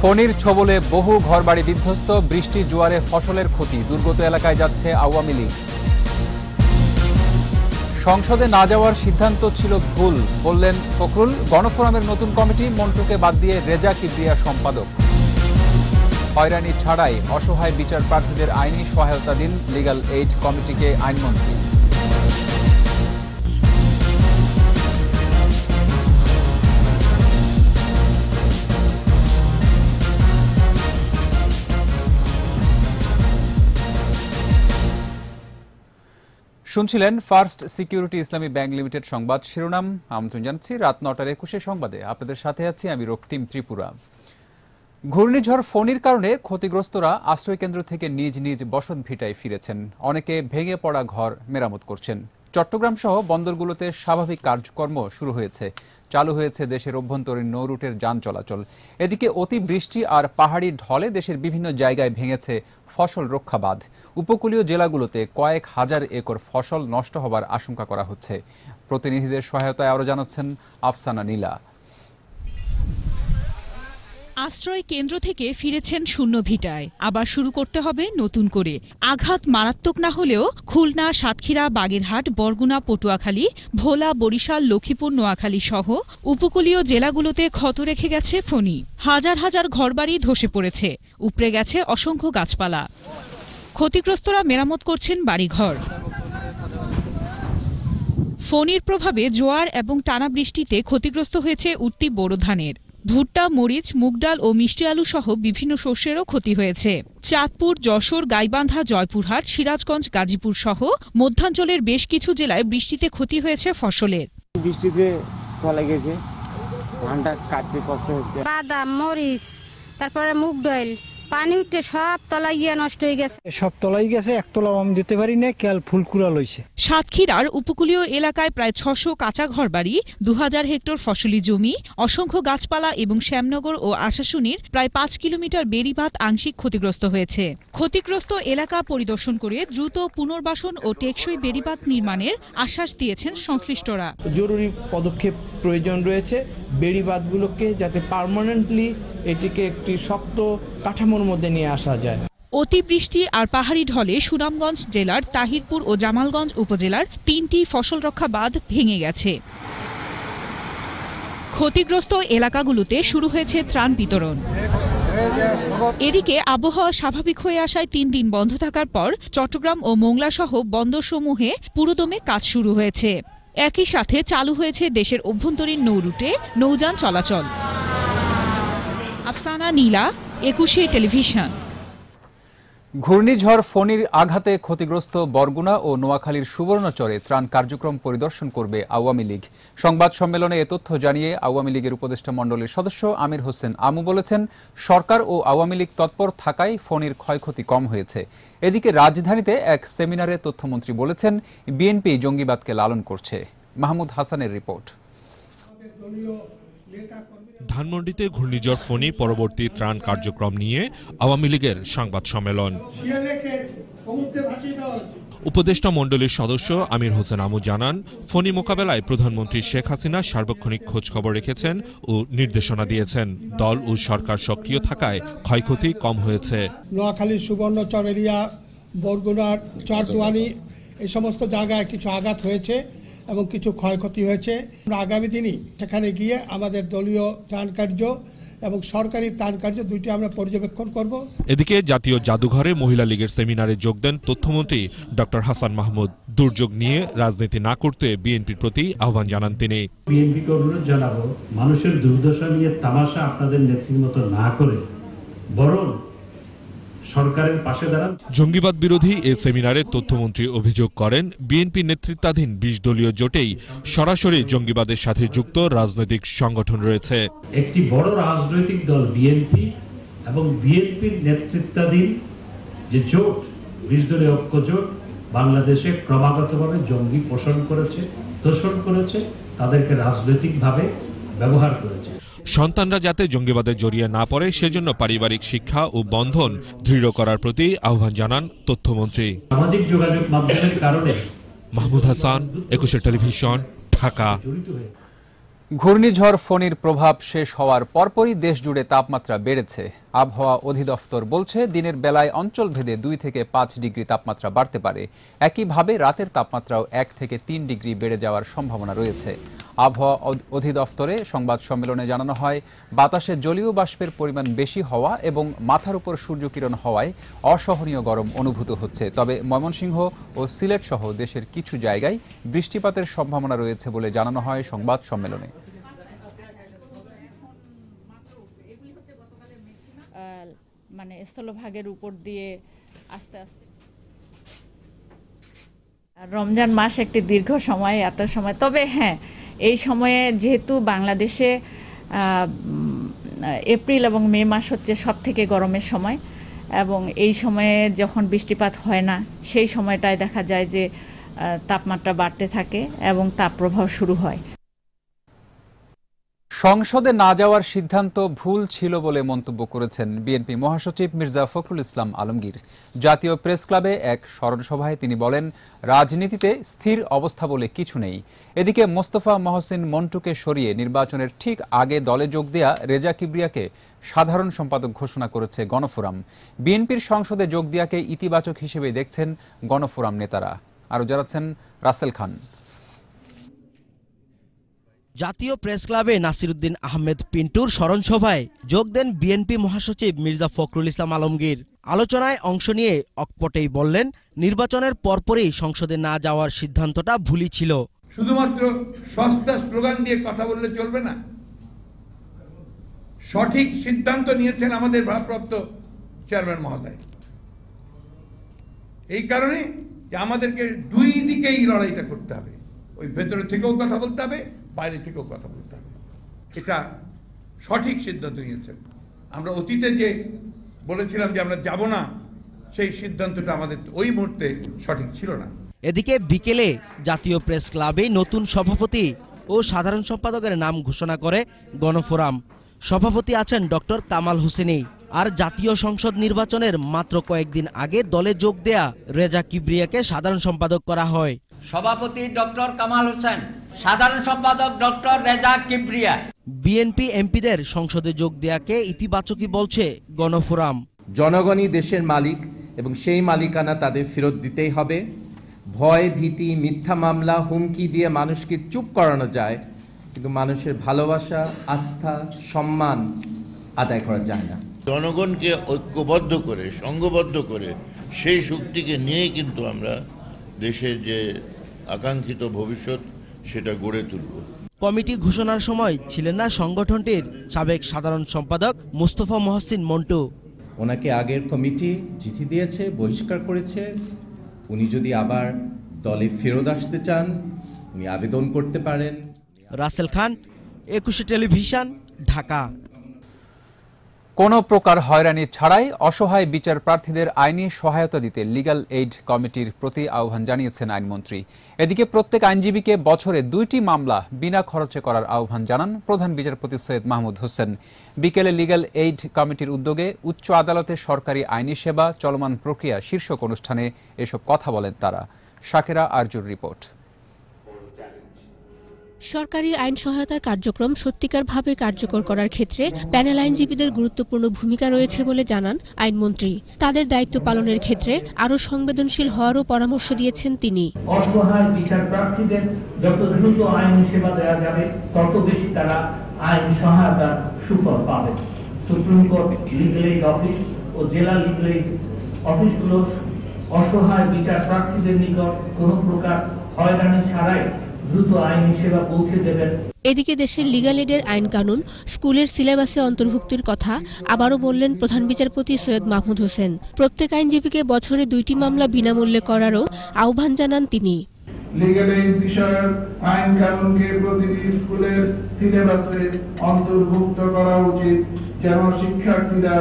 ফনির ছবলে বহু ঘরবাড়ি বিধ্বস্ত বৃষ্টি জোয়ারে ফসলের ক্ষতি দুর্গত এলাকায় যাচ্ছে আওয়ামী লীগ সংসদে না যাওয়ার সিদ্ধান্ত ছিল ভুল বললেন ফখরুল গণফোরামের নতুন কমিটি মন্টুকে বাদ দিয়ে রেজা কিবরিয়া সম্পাদক হয়রানি ছাড়াই অসহায় বিচার প্রার্থীদের আইনি সহায়তা দিন লিগাল এইড কমিটিকে আইনমন্ত্রী শুনছিলেন first security Islami bank limited সংবাদ শিরোনাম আমন্ত্রণ জানাচ্ছি রাত নটার একুশে সংবাদে আপনাদের সাথে আছি আমি রক্তিম ত্রিপুরা ঘূর্ণিঝড় ফণির কারণে ক্ষতিগ্রস্তরা আশ্রয়কেন্দ্র থেকে নিজ নিজ বসত ভিটায় ফিরেছেন অনেকে ভেঙে পড়া ঘর মেরামত করছেন চট্টগ্রাম সহ বন্দরগুলোতে স্বাভাবিক কার্যকর্ম শুরু হয়েছে চালু হয়েছে দেশের অভ্যন্তরীণ নৌরুটের যান চলাচল এদিকে অতিবৃষ্টি আর পাহাড়ি ঢলে দেশের বিভিন্ন জায়গায় ভেঙেছে ফসল রক্ষা বাঁধ উপকূলীয় জেলাগুলোতে কয়েক হাজার একর ফসল নষ্ট হবার আশঙ্কা করা হচ্ছে প্রতিনিধিদের সহায়তায় আরও জানাচ্ছেন আফসানা নীলা আশ্রয় কেন্দ্র থেকে ফিরেছেন শূন্য ভিটায় আবার শুরু করতে হবে নতুন করে আঘাত মারাত্মক না হলেও খুলনা সাতক্ষীরা বাগেরহাট বরগুনা পটুয়াখালী ভোলা বরিশাল লক্ষ্মীপুর নোয়াখালী সহ উপকূলীয় জেলাগুলোতে ক্ষত রেখে গেছে ফণি হাজার হাজার ঘরবাড়ি ধসে পড়েছে উপড়ে গেছে অসংখ্য গাছপালা ক্ষতিগ্রস্তরা মেরামত করছেন বাড়িঘর ফণির প্রভাবে জোয়ার এবং টানা বৃষ্টিতে ক্ষতিগ্রস্ত হয়েছে উঠতি বোরো ধানের ভুট্টা মরিচ মুগ ডাল ও মিষ্টি আলু সহ বিভিন্ন শস্যেরও ক্ষতি হয়েছে চাঁদপুর যশোর গাইবান্ধা জয়পুরহাট সিরাজগঞ্জ গাজীপুর সহ মধ্যাঞ্চলের বেশ কিছু জেলায় বৃষ্টিতে ক্ষতি হয়েছে ফসলের বৃষ্টিতে চলে গেছে ধানটা কাটতে কষ্ট হচ্ছে বাদাম মরিচ তারপরে মুগ ডাল পানি উঠে সব তলা গিয়া নষ্ট হয়ে গেছে সব তলাই গেছে এক তলা আমি দিতে পারি না কেল ফুলকুড়া লইছে সাতক্ষীরার উপকূলীয় এলাকায় প্রায় ছশো কাঁচা ঘর বাড়ি দু হেক্টর ফসলি জমি অসংখ্য গাছপালা এবং শ্যামনগর ও আশাশুনির প্রায় পাঁচ কিলোমিটার বেড়িবাঁধ আংশিক ক্ষতিগ্রস্ত হয়েছে ক্ষতিগ্রস্ত এলাকা পরিদর্শন করে দ্রুত পুনর্বাসন ও টেকসই বেড়িবাঁধ নির্মাণের আশ্বাস দিয়েছেন সংশ্লিষ্টরা জরুরি পদক্ষেপ প্রয়োজন রয়েছে বেড়িবাঁধগুলোকে যাতে পারমানেন্টলি এটিকে একটি শক্ত কাঠামোর মধ্যে নিয়ে আসা যায় অতিবৃষ্টি আর পাহাড়ি ঢলে সুনামগঞ্জ জেলার তাহিরপুর ও জামালগঞ্জ উপজেলার তিনটি ফসল রক্ষা বাঁধ ভেঙে গেছে ক্ষতিগ্রস্ত এলাকাগুলোতে শুরু হয়েছে ত্রাণ বিতরণ এদিকে আবহাওয়া স্বাভাবিক হয়ে আসায় তিন দিন বন্ধ থাকার পর চট্টগ্রাম ও মোংলাসহ বন্দরসমূহে পুরোদমে কাজ শুরু হয়েছে একই সাথে চালু হয়েছে দেশের অভ্যন্তরীণ নৌরুটে নৌযান চলাচল আফসানা নীলা একুশে টেলিভিশন ঘূর্ণিঝড় ফণির আঘাতে ক্ষতিগ্রস্ত বরগুনা ও নোয়াখালীর সুবর্ণচরে ত্রাণ কার্যক্রম পরিদর্শন করবে আওয়ামী লীগ সংবাদ সম্মেলনে এ তথ্য জানিয়ে আওয়ামী লীগের উপদেষ্টা মণ্ডলের সদস্য আমির হোসেন আমু বলেছেন সরকার ও আওয়ামী লীগ তৎপর থাকায় ফণির ক্ষয়ক্ষতি কম হয়েছে এদিকে রাজধানীতে এক সেমিনারে তথ্যমন্ত্রী বলেছেন বিএনপি জঙ্গিবাদকে লালন করছে মাহমুদ হাসানের রিপোর্ট ধানমন্ডিতে ঘূর্ণিঝড় ফনি পরবর্তী ত্রাণ কার্যক্রম নিয়ে আওয়ামী লীগের সংবাদ সম্মেলন উপদেষ্টা মণ্ডলীর সদস্য আমির হোসেন আমু জানান ফনি মোকাবেলায় প্রধানমন্ত্রী শেখ হাসিনা সার্বক্ষণিক খোঁজখবর রেখেছেন ও নির্দেশনা দিয়েছেন দল ও সরকার সক্রিয় থাকায় ক্ষয়ক্ষতি কম হয়েছে নোয়াখালী সুবর্ণচর এরিয়া বরগুনার চরদুয়ানি এই সমস্ত জায়গায় কিছু আঘাত হয়েছে এবং কিছু ক্ষয়ক্ষতি হয়েছে আমরা আগামী দিনই সেখানে গিয়ে আমাদের দলীয় ত্রাণ কার্য এবং সরকারি ত্রাণ কার্য দুইটি আমরা পর্যবেক্ষণ করব এদিকে জাতীয় জাদুঘরে মহিলা লীগের সেমিনারে যোগ দেন তথ্যমন্ত্রী ডক্টর হাসান মাহমুদ দুর্যোগ নিয়ে রাজনীতি না করতে বিএনপির প্রতি আহ্বান জানান তিনি বিএনপি কর্মীরা জানাবো মানুষের দুর্দশা নিয়ে তামাশা আপনাদের নেত্রীর মতো না করে বরং সরকারের পাশে জঙ্গিবাদ বিরোধী এ সেমিনারে তথ্যমন্ত্রী অভিযোগ করেন বিএনপি নেতৃত্বাধীন বিশ দলীয় জোটেই সরাসরি জঙ্গিবাদের সাথে যুক্ত রাজনৈতিক সংগঠন রয়েছে একটি বড় রাজনৈতিক দল বিএনপি এবং বিএনপির নেতৃত্বাধীন যে জোট বিশ দলীয় ঐক্য জোট বাংলাদেশে ক্রমাগতভাবে জঙ্গি পোষণ করেছে তোষণ করেছে তাদেরকে রাজনৈতিকভাবে ব্যবহার করেছে সন্তানরা যাতে জঙ্গিবাদে জড়িয়ে না পড়ে সেজন্য পারিবারিক শিক্ষা ও বন্ধন দৃঢ় করার প্রতি আহ্বান জানান তথ্যমন্ত্রী সামাজিক যোগাযোগ মাধ্যমের কারণে মাহমুদ হাসান একুশে টেলিভিশন ঢাকা ঘূর্ণিঝড় ফনির প্রভাব শেষ হওয়ার পরপরই দেশজুড়ে তাপমাত্রা বেড়েছে আবহাওয়া অধিদপ্তর বলছে দিনের বেলায় অঞ্চল ভেদে দুই থেকে পাঁচ ডিগ্রি তাপমাত্রা বাড়তে পারে একইভাবে রাতের তাপমাত্রাও এক থেকে তিন ডিগ্রি বেড়ে যাওয়ার সম্ভাবনা রয়েছে আবহাওয়া অধিদপ্তরে সংবাদ সম্মেলনে জানানো হয় বাতাসে জলীয় বাষ্পের পরিমাণ বেশি হওয়া এবং মাথার উপর সূর্যকিরণ হওয়ায় অসহনীয় গরম অনুভূত হচ্ছে তবে ময়মনসিংহ ও সিলেট সহ দেশের কিছু জায়গায় বৃষ্টিপাতের সম্ভাবনা রয়েছে বলে জানানো হয় সংবাদ সম্মেলনে মানে স্থলভাগের উপর দিয়ে আস্তে আস্তে রমজান মাস একটি দীর্ঘ সময় এত সময় তবে হ্যাঁ এই সময়ে যেহেতু বাংলাদেশে এপ্রিল এবং মে মাস হচ্ছে সব থেকে গরমের সময় এবং এই সময়ে যখন বৃষ্টিপাত হয় না সেই সময়টায় দেখা যায় যে তাপমাত্রা বাড়তে থাকে এবং তাপ প্রবাহ শুরু হয় সংসদে না যাওয়ার সিদ্ধান্ত ভুল ছিল বলে মন্তব্য করেছেন বিএনপি মহাসচিব মির্জা ফখরুল ইসলাম আলমগীর জাতীয় প্রেস ক্লাবে এক স্মরণসভায় তিনি বলেন রাজনীতিতে স্থির অবস্থা বলে কিছু নেই এদিকে মোস্তফা মহসিন মন্টুকে সরিয়ে নির্বাচনের ঠিক আগে দলে যোগ দেয়া রেজা কিবরিয়াকে সাধারণ সম্পাদক ঘোষণা করেছে গণফোরাম বিএনপির সংসদে যোগ দেয়াকে ইতিবাচক হিসেবে দেখছেন গণফোরাম নেতারা আরও জানাচ্ছেন রাসেল খান জাতীয় প্রেস ক্লাবে নাসিরুদ্দিন আহমেদ পিন্টুর স্মরণসভায় যোগ দেন বিএনপি মহাসচিব মির্জা ফখরুল ইসলাম আলমগীর আলোচনায় অংশ নিয়ে অকপটেই বললেন নির্বাচনের পরপরই সংসদে না যাওয়ার সিদ্ধান্তটা ভুলি ছিল শুধুমাত্র সস্তা স্লোগান দিয়ে কথা বললে চলবে না সঠিক সিদ্ধান্ত নিয়েছেন আমাদের ভারপ্রাপ্ত চেয়ারম্যান মহোদয় এই কারণে যে আমাদেরকে দুই দিকেই লড়াইটা করতে হবে ওই ভেতরে থেকেও কথা বলতে হবে বাইরে থেকেও কথা বলতে হবে এটা সঠিক সিদ্ধান্ত নিয়েছেন আমরা অতীতে যে বলেছিলাম যে আমরা যাব না সেই সিদ্ধান্তটা আমাদের ওই মুহূর্তে সঠিক ছিল না এদিকে বিকেলে জাতীয় প্রেস ক্লাবে নতুন সভাপতি ও সাধারণ সম্পাদকের নাম ঘোষণা করে গণফোরাম সভাপতি আছেন ডক্টর কামাল হোসেনেই আর জাতীয় সংসদ নির্বাচনের মাত্র কয়েকদিন আগে দলে যোগ দেয়া রেজা কিবরিয়াকে সাধারণ সম্পাদক করা হয় সভাপতি ডক্টর কামাল হোসেন সাধারণ সম্পাদক ডক্টর রেজা কিবরিয়া বিএনপি এমপিদের সংসদে যোগ দেয়াকে ইতিবাচকই বলছে গণফোরাম জনগণই দেশের মালিক এবং সেই মালিকানা তাদের ফেরত দিতেই হবে ভয় ভীতি মিথ্যা মামলা হুমকি দিয়ে মানুষকে চুপ করানো যায় কিন্তু মানুষের ভালোবাসা আস্থা সম্মান আদায় করা যায় না জনগণকে ঐক্যবদ্ধ করে সংঘবদ্ধ করে সেই শক্তিকে নিয়ে কিন্তু আমরা দেশের যে আকাঙ্ক্ষিত ভবিষ্যৎ সেটা গড়ে তুলব কমিটি ঘোষণার সময় ছিলেন না সংগঠনটির সাবেক সাধারণ সম্পাদক মোস্তফা মহসিন মন্টু ওনাকে আগের কমিটি চিঠি দিয়েছে বহিষ্কার করেছে উনি যদি আবার দলে ফেরত আসতে চান উনি আবেদন করতে পারেন রাসেল খান একুশে টেলিভিশন ঢাকা কোনো প্রকার হয়রানি ছাড়াই অসহায় বিচার প্রার্থীদের আইনি সহায়তা দিতে লিগাল এইড কমিটির প্রতি আহ্বান জানিয়েছেন আইনমন্ত্রী এদিকে প্রত্যেক আইনজীবীকে বছরে দুইটি মামলা বিনা খরচে করার আহ্বান জানান প্রধান বিচারপতি সৈয়দ মাহমুদ হোসেন বিকেলে লিগাল এইড কমিটির উদ্যোগে উচ্চ আদালতে সরকারি আইনি সেবা চলমান প্রক্রিয়া শীর্ষক অনুষ্ঠানে এসব কথা বলেন তারা শাকেরা আরজুর রিপোর্ট সরকারি আইন সহায়তার কার্যক্রম সত্যিকারভাবে কার্যকর করার ক্ষেত্রে প্যানেল আইনজীবীদের গুরুত্বপূর্ণ ভূমিকা রয়েছে বলে জানান আইনমন্ত্রী তাদের দায়িত্ব পালনের ক্ষেত্রে আরও সংবেদনশীল হওয়ারও পরামর্শ দিয়েছেন তিনি অসহায় বিচার প্রার্থীদের যত দ্রুত সেবা দেওয়া যাবে তত বেশি তারা আইন সহায়তার সুফল পাবে সুপ্রিম কোর্ট এইড অফিস ও জেলা এইড অফিসগুলো অসহায় বিচার প্রার্থীদের নিকট কোনো প্রকার হয়রানি ছাড়াই এদিকে দেশের লিগাল এডের আইন কানুন স্কুলের সিলেবাসে অন্তর্ভুক্তির কথা আবারও বললেন প্রধান বিচারপতি সৈয়দ মাহমুদ হোসেন প্রত্যেক আইনজীবীকে বছরে দুইটি মামলা বিনামূল্যে করারও আহ্বান জানান তিনি শিক্ষার্থীরা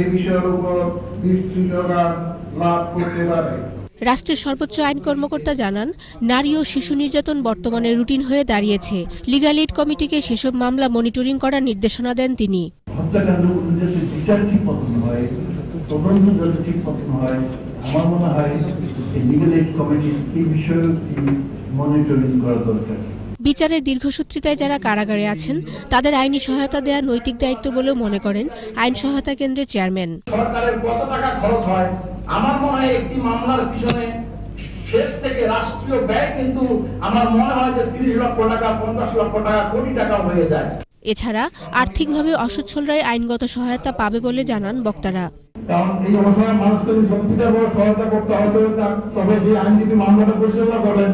এ বিষয়ের উপর বিস্তৃত লাভ করতে পারে রাষ্ট্রের সর্বোচ্চ আইন কর্মকর্তা জানান নারী ও শিশু নির্যাতন বর্তমানে রুটিন হয়ে দাঁড়িয়েছে লিগাল এইড কমিটিকে সেসব মামলা মনিটরিং করার নির্দেশনা দেন তিনি বিচারের দীর্ঘসূত্রিতায় যারা কারাগারে আছেন তাদের আইনি সহায়তা দেয়া নৈতিক দায়িত্ব বলেও মনে করেন আইন সহায়তা কেন্দ্রের চেয়ারম্যান সরকারের কত টাকা খরচ হয় আমার মনে হয় একটি মামলার পিছনে শেষ থেকে রাষ্ট্রীয় ব্যয় কিন্তু আমার মনে হয় যে তিরিশ লক্ষ টাকা পঞ্চাশ লক্ষ টাকা কোটি টাকা হয়ে যায় এছাড়া আর্থিকভাবে রায় আইনগত সহায়তা পাবে বলে জানান বক্তারা কারণ এই অবসরের মানুষকে সহায়তা করতে তবে যে আইনজীবী মামলাটা পরিচালনা করেন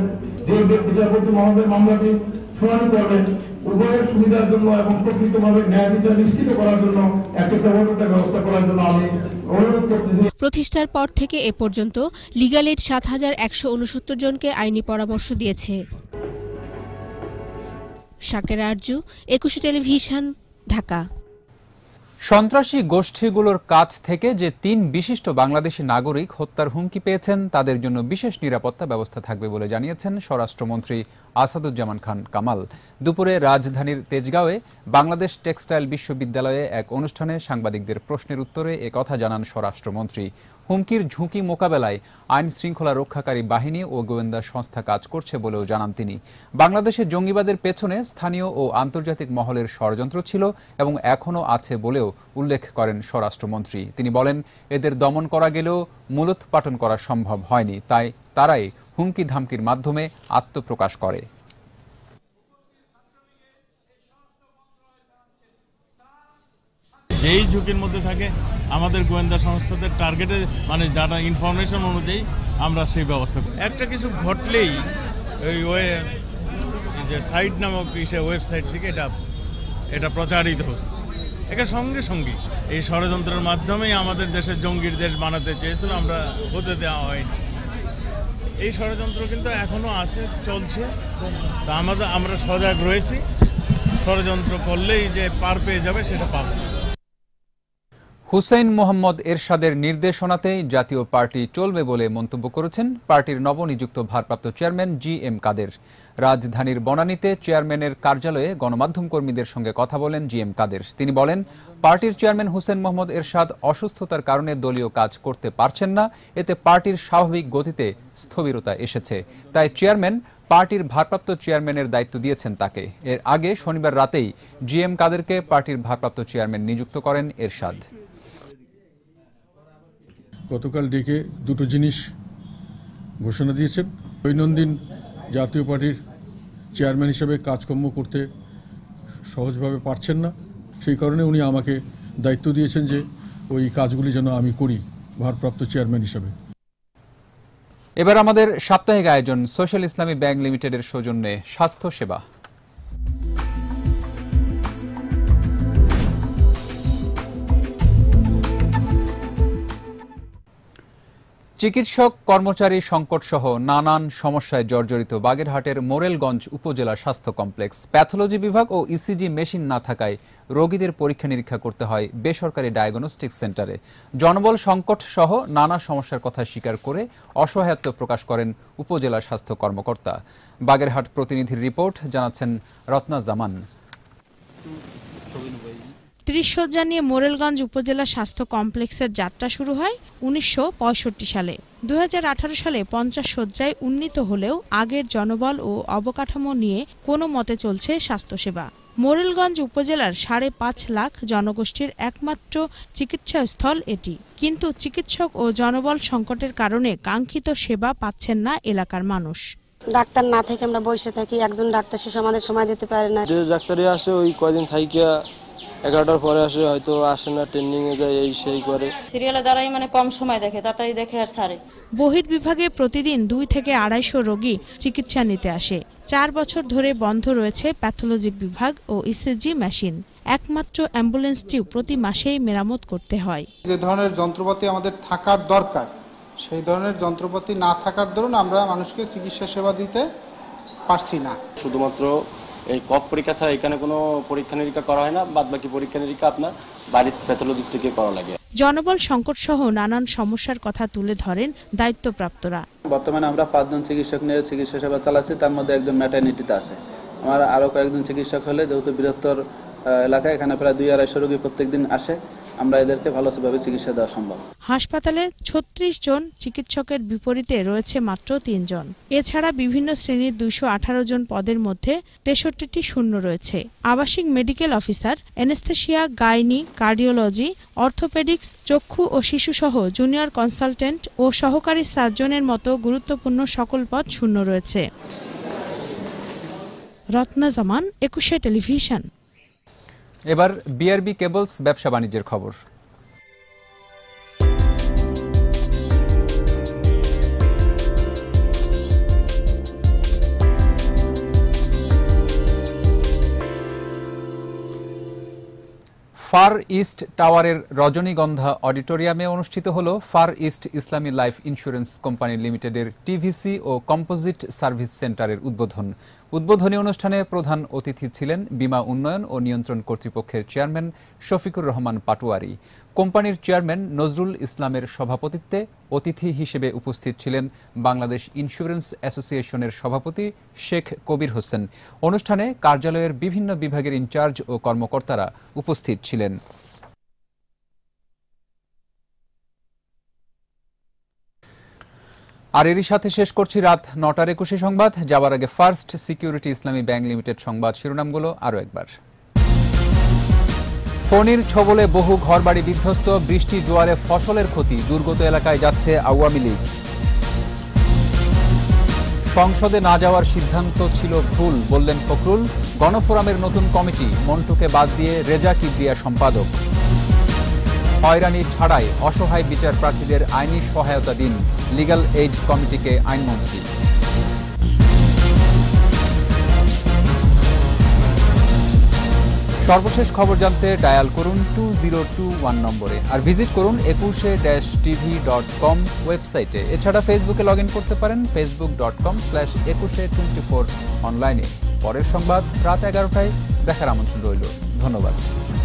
যে বিচারপতি মহোদয় মামলাটি শুনানি করবেন উভয়ের সুবিধার জন্য এবং প্রকৃতভাবে ন্যায় বিচার নিশ্চিত করার জন্য একটা ব্যবস্থা ব্যবস্থা করার জন্য আমি প্রতিষ্ঠার পর থেকে এ পর্যন্ত লিগাল এড সাত হাজার একশো উনসত্তর জনকে আইনি পরামর্শ দিয়েছে শাকের আরজু একুশে টেলিভিশন ঢাকা সন্ত্রাসী গোষ্ঠীগুলোর কাছ থেকে যে তিন বিশিষ্ট বাংলাদেশি নাগরিক হত্যার হুমকি পেয়েছেন তাদের জন্য বিশেষ নিরাপত্তা ব্যবস্থা থাকবে বলে জানিয়েছেন স্বরাষ্ট্রমন্ত্রী আসাদুজ্জামান খান কামাল দুপুরে রাজধানীর তেজগাঁওয়ে বাংলাদেশ টেক্সটাইল বিশ্ববিদ্যালয়ে এক অনুষ্ঠানে সাংবাদিকদের প্রশ্নের উত্তরে কথা জানান স্বরাষ্ট্রমন্ত্রী হুমকির ঝুঁকি মোকাবেলায় আইন শৃঙ্খলা রক্ষাকারী বাহিনী ও গোয়েন্দা সংস্থা কাজ করছে বলেও জানান তিনি বাংলাদেশে জঙ্গিবাদের পেছনে স্থানীয় ও আন্তর্জাতিক মহলের ষড়যন্ত্র ছিল এবং এখনও আছে বলেও উল্লেখ করেন স্বরাষ্ট্রমন্ত্রী তিনি বলেন এদের দমন করা গেলেও মূলোৎপাটন করা সম্ভব হয়নি তাই তারাই হুমকি ধামকির মাধ্যমে আত্মপ্রকাশ করে যেই ঝুঁকির মধ্যে থাকে আমাদের গোয়েন্দা সংস্থাদের টার্গেটে মানে যারা ইনফরমেশন অনুযায়ী আমরা সেই ব্যবস্থা করি একটা কিছু ঘটলেই ওই ওয়ে যে সাইট নামক সে ওয়েবসাইট থেকে এটা এটা প্রচারিত হতো একে সঙ্গে সঙ্গে এই ষড়যন্ত্রের মাধ্যমেই আমাদের দেশের জঙ্গির দেশ বানাতে চেয়েছিল আমরা হতে দেওয়া হয়নি এই ষড়যন্ত্র কিন্তু এখনও আছে চলছে তা আমাদের আমরা সজাগ রয়েছি ষড়যন্ত্র করলেই যে পার পেয়ে যাবে সেটা পাবো হুসেইন মোহাম্মদ এরশাদের নির্দেশনাতেই জাতীয় পার্টি চলবে বলে মন্তব্য করেছেন পার্টির নবনিযুক্ত ভারপ্রাপ্ত চেয়ারম্যান জি এম কাদের রাজধানীর বনানীতে চেয়ারম্যানের কার্যালয়ে গণমাধ্যম কর্মীদের সঙ্গে কথা বলেন জি এম কাদের তিনি বলেন পার্টির চেয়ারম্যান হুসেন মোহাম্মদ এরশাদ অসুস্থতার কারণে দলীয় কাজ করতে পারছেন না এতে পার্টির স্বাভাবিক গতিতে স্থবিরতা এসেছে তাই চেয়ারম্যান পার্টির ভারপ্রাপ্ত চেয়ারম্যানের দায়িত্ব দিয়েছেন তাকে এর আগে শনিবার রাতেই জি এম কাদেরকে পার্টির ভারপ্রাপ্ত চেয়ারম্যান নিযুক্ত করেন এরশাদ গতকাল ডেকে দুটো জিনিস ঘোষণা দিয়েছেন দৈনন্দিন জাতীয় পার্টির চেয়ারম্যান হিসেবে কাজকর্ম করতে সহজভাবে পারছেন না সেই কারণে উনি আমাকে দায়িত্ব দিয়েছেন যে ওই কাজগুলি যেন আমি করি ভারপ্রাপ্ত চেয়ারম্যান হিসাবে এবার আমাদের সাপ্তাহিক আয়োজন সোশ্যাল ইসলামী ব্যাংক লিমিটেডের সৌজন্যে স্বাস্থ্য সেবা চিকিৎসক কর্মচারী সংকট সহ নানান সমস্যায় জর্জরিত বাগেরহাটের মোরেলগঞ্জ উপজেলা স্বাস্থ্য কমপ্লেক্স প্যাথোলজি বিভাগ ও ইসিজি e মেশিন না থাকায় রোগীদের পরীক্ষা নিরীক্ষা করতে হয় বেসরকারি ডায়াগনস্টিক সেন্টারে জনবল সংকট সহ নানা সমস্যার কথা স্বীকার করে অসহায়ত্ব প্রকাশ করেন উপজেলা স্বাস্থ্য কর্মকর্তা বাগেরহাট প্রতিনিধির রিপোর্ট জানাচ্ছেন রত্না জামান ত্রিশ শয্যা নিয়ে মোরেলগঞ্জ উপজেলা স্বাস্থ্য কমপ্লেক্সের যাত্রা শুরু হয় উনিশশো সালে দু সালে পঞ্চাশ শয্যায় উন্নীত হলেও আগের জনবল ও অবকাঠামো নিয়ে কোনো মতে চলছে স্বাস্থ্যসেবা মোরেলগঞ্জ উপজেলার সাড়ে পাঁচ লাখ জনগোষ্ঠীর একমাত্র চিকিৎসাস্থল এটি কিন্তু চিকিৎসক ও জনবল সংকটের কারণে কাঙ্ক্ষিত সেবা পাচ্ছেন না এলাকার মানুষ ডাক্তার না থেকে আমরা বসে থাকি একজন ডাক্তার শেষ আমাদের সময় দিতে পারে না যে ডাক্তারই আসে ওই কয়দিন থাকিয়া এগারোটার পরে আসে হয়তো আসে না এ যায় এই সেই করে সিরিয়ালে দ্বারাই মানে কম সময় দেখে তাড়াতাড়ি দেখে আর সারে বহির বিভাগে প্রতিদিন দুই থেকে আড়াইশো রোগী চিকিৎসা নিতে আসে চার বছর ধরে বন্ধ রয়েছে প্যাথোলজি বিভাগ ও ইসিজি e মেশিন একমাত্র অ্যাম্বুলেন্সটিও প্রতি মাসেই মেরামত করতে হয় যে ধরনের যন্ত্রপাতি আমাদের থাকার দরকার সেই ধরনের যন্ত্রপাতি না থাকার দরুন আমরা মানুষকে চিকিৎসা সেবা দিতে পারছি না শুধুমাত্র এই কক পরীক্ষা ছাড়া এখানে কোনো পরীক্ষা নিরীক্ষা করা হয় না বাদ বাকি পরীক্ষা নিরীক্ষা আপনার বাড়ির প্যাথোলজি থেকে করা লাগে জনবল সংকট সহ নানান সমস্যার কথা তুলে ধরেন দায়িত্বপ্রাপ্তরা বর্তমানে আমরা পাঁচজন চিকিৎসক নিয়ে চিকিৎসা সেবা চালাচ্ছি তার মধ্যে একজন ম্যাটার্নিটিতে আছে আমার আরও কয়েকজন চিকিৎসক হলে যেহেতু বৃহত্তর এলাকায় এখানে প্রায় দুই আড়াইশো রোগী প্রত্যেকদিন আসে আমরা এদেরকে ভালোভাবে চিকিৎসা দেওয়া সম্ভব হাসপাতালে ছত্রিশ জন চিকিৎসকের বিপরীতে রয়েছে মাত্র তিনজন এছাড়া বিভিন্ন শ্রেণীর দুশো আঠারো জন পদের মধ্যে তেষট্টিটি শূন্য রয়েছে আবাসিক medical officer anaesthesia gynae cardiology orthopaedics চক্ষু ও শিশুসহ জুনিয়র কনসালটেন্ট ও সহকারী সার্জনের মতো গুরুত্বপূর্ণ সকল পদ শূন্য রয়েছে রত্না জামান একুশে টেলিভিশন এবার বিআরবি কেবলস ব্যবসা বাণিজ্যের খবর ফার ইস্ট টাওয়ারের রজনীগন্ধা অডিটোরিয়ামে অনুষ্ঠিত হল far east Islami life insurance company লিমিটেডের টিভিসি ও কম্পোজিট সার্ভিস সেন্টারের উদ্বোধন উদ্বোধনী অনুষ্ঠানে প্রধান অতিথি ছিলেন বিমা উন্নয়ন ও নিয়ন্ত্রণ কর্তৃপক্ষের চেয়ারম্যান শফিকুর রহমান পাটুয়ারি কোম্পানির চেয়ারম্যান নজরুল ইসলামের সভাপতিত্বে অতিথি হিসেবে উপস্থিত ছিলেন বাংলাদেশ ইন্স্যুরেন্স অ্যাসোসিয়েশনের সভাপতি শেখ কবির হোসেন অনুষ্ঠানে কার্যালয়ের বিভিন্ন বিভাগের ইনচার্জ ও কর্মকর্তারা উপস্থিত ছিলেন আর এরই সাথে শেষ করছি রাত নটার একুশে সংবাদ যাবার আগে first security Islami bank limited সংবাদ শিরোনামগুলো আরও একবার ফনির ছবলে বহু ঘরবাড়ি বিধ্বস্ত বৃষ্টি জোয়ারে ফসলের ক্ষতি দুর্গত এলাকায় যাচ্ছে আওয়ামী লীগ সংসদে না যাওয়ার সিদ্ধান্ত ছিল ভুল বললেন ফখরুল গণফোরামের নতুন কমিটি মন্টুকে বাদ দিয়ে রেজা কিবরিয়া সম্পাদক হয়রানি ছাড়াই অসহায় বিচার প্রার্থীদের আইনি সহায়তা দিন লিগাল এইড কমিটিকে আইনমন্ত্রী সর্বশেষ খবর জানতে ডায়াল করুন টু জিরো টু ওয়ান নম্বরে আর ভিজিট করুন একুশে ড্যাশ টিভি ডট কম ওয়েবসাইটে এছাড়া ফেসবুকে লগ ইন করতে পারেন Facebook dot com slash Ekushey twenty four অনলাইনে পরের সংবাদ রাত এগারোটায় দেখার আমন্ত্রণ রইল ধন্যবাদ